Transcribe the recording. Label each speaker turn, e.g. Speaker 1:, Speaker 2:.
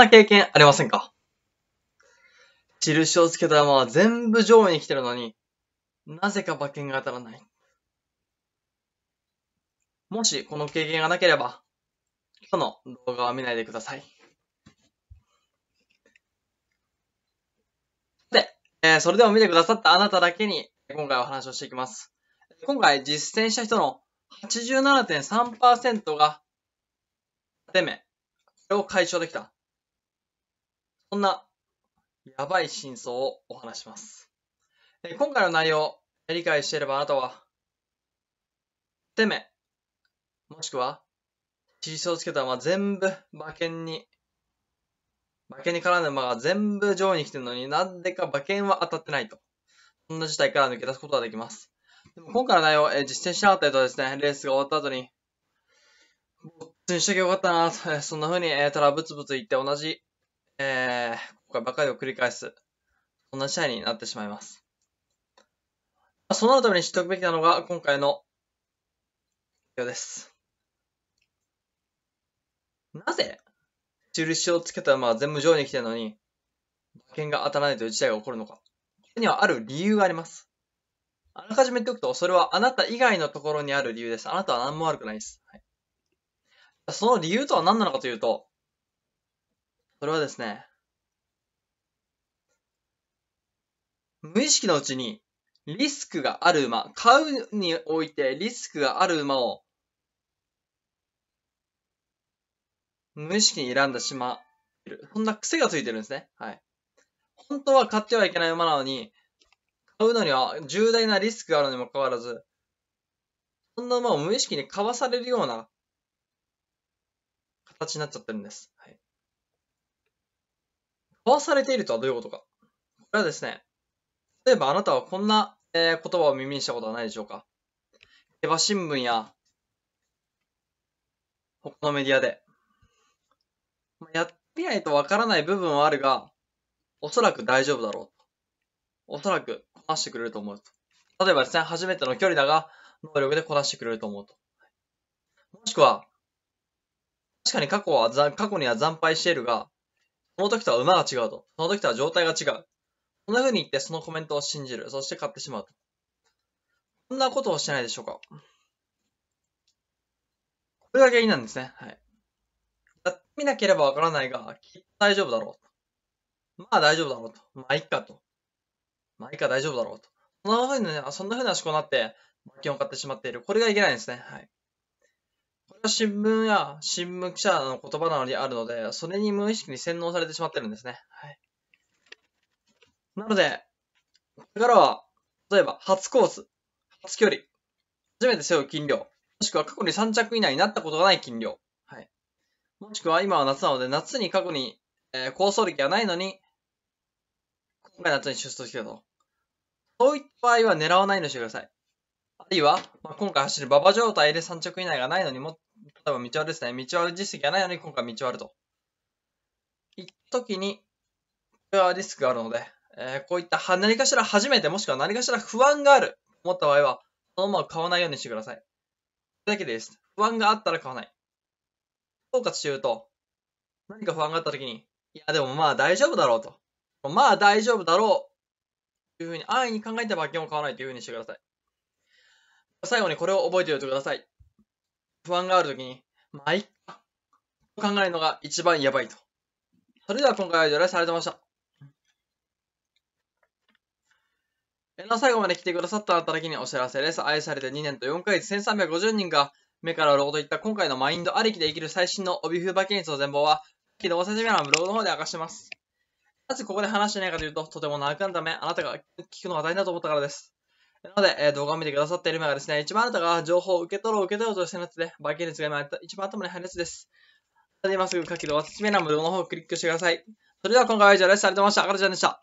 Speaker 1: な経験ありませんか印をつけたまま全部上位に来てるのに、なぜか馬券が当たらない。もしこの経験がなければ、今日の動画は見ないでください。で、えー、それでも見てくださったあなただけに、今回お話をしていきます。今回実践した人の87.3%が、当て目、これを解消できた。そんなやばい真相をお話します。え今回の内容理解していればあなたは、てめ、もしくは、印をつけた馬全部馬券に、馬券に絡んだ馬が全部上位に来てるのになんでか馬券は当たってないと。そんな事態から抜け出すことができます。でも今回の内容、え実践しなかったりとですね、レースが終わった後に、ぼっつにしときゃよかったなと、そんな風に、えただブツブツ言って同じえー、ここばかりを繰り返す、そんな試合になってしまいます。そうなるために知っておくべきなのが、今回の、です。なぜ、印をつけたまま全部上位に来てるのに、馬券が当たらないという事態が起こるのか。これにはある理由があります。あらかじめ言っておくと、それはあなた以外のところにある理由です。あなたは何も悪くないです。はい、その理由とは何なのかというと、それはですね、無意識のうちにリスクがある馬、買うにおいてリスクがある馬を無意識に選んでしまってる。そんな癖がついてるんですね。はい。本当は買ってはいけない馬なのに、買うのには重大なリスクがあるにもかかわらず、そんな馬を無意識に買わされるような形になっちゃってるんです。はい。壊されているとはどういうことか。これはですね、例えばあなたはこんな、えー、言葉を耳にしたことはないでしょうか。ヴァ新聞や他のメディアで。やってみないとわからない部分はあるが、おそらく大丈夫だろうと。おそらくこなしてくれると思うと。例えばですね、初めての距離だが、能力でこなしてくれると思うと。もしくは、確かに過去は、過去には惨敗しているが、その時とは馬が違うと。その時とは状態が違う。そんな風に言ってそのコメントを信じる。そして買ってしまうと。こんなことをしてないでしょうか。これが原因なんですね。はい。やってみなければわからないが、きっと大丈夫だろうと。まあ大丈夫だろうと。まあいっかと。まあいいか大丈夫だろうと。そんな風にね、そんな風な思考になって、魔剣を買ってしまっている。これがいけないんですね。はい。これは新聞や新聞記者の言葉なのにあるので、それに無意識に洗脳されてしまってるんですね。はい。なので、これからは、例えば、初コース、初距離、初めて背負う筋量、もしくは過去に3着以内になったことがない筋量、はい。もしくは今は夏なので、夏に過去に、えー、構想力がないのに、今回夏に出走してると。そういった場合は狙わないようにしてください。るいは、まあ、今回走る馬場状態で3着以内がないのにも、例えば道割ですね。道割実績がないのに今回道割と。いった時に、これはリスクがあるので、えー、こういった何かしら初めてもしくは何かしら不安があると思った場合は、そのまま買わないようにしてください。それだけです。不安があったら買わない。総括して言うと、何か不安があった時に、いやでもまあ大丈夫だろうと。まあ大丈夫だろう。というふうに安易に考えた馬券を買わないというふうにしてください。最後にこれを覚えておいてください。不安があるときに、まあ、いっか。考えるのが一番やばいと。それでは今回は以上です。ありがとうございました。最後まで来てくださっただけにお知らせです。愛されて2年と4ヶ月1350人が目から鱗といった今回のマインドありきで生きる最新の帯風化技術の全貌は、昨日おさじめのブログの方で明かしてます。なぜここで話してないかというと、とても長くなるため、あなたが聞くのが大事だと思ったからです。なので、えー、動画を見てくださっている今がですね、一番あなたが情報を受け取ろう、受け取ろうとしてるやつで、バケ率が今、一番頭に入るやつです。今すぐ書き動画説明欄無料の方をクリックしてください。それでは今回は以上です。ありがとうございました。あかるちゃんでした。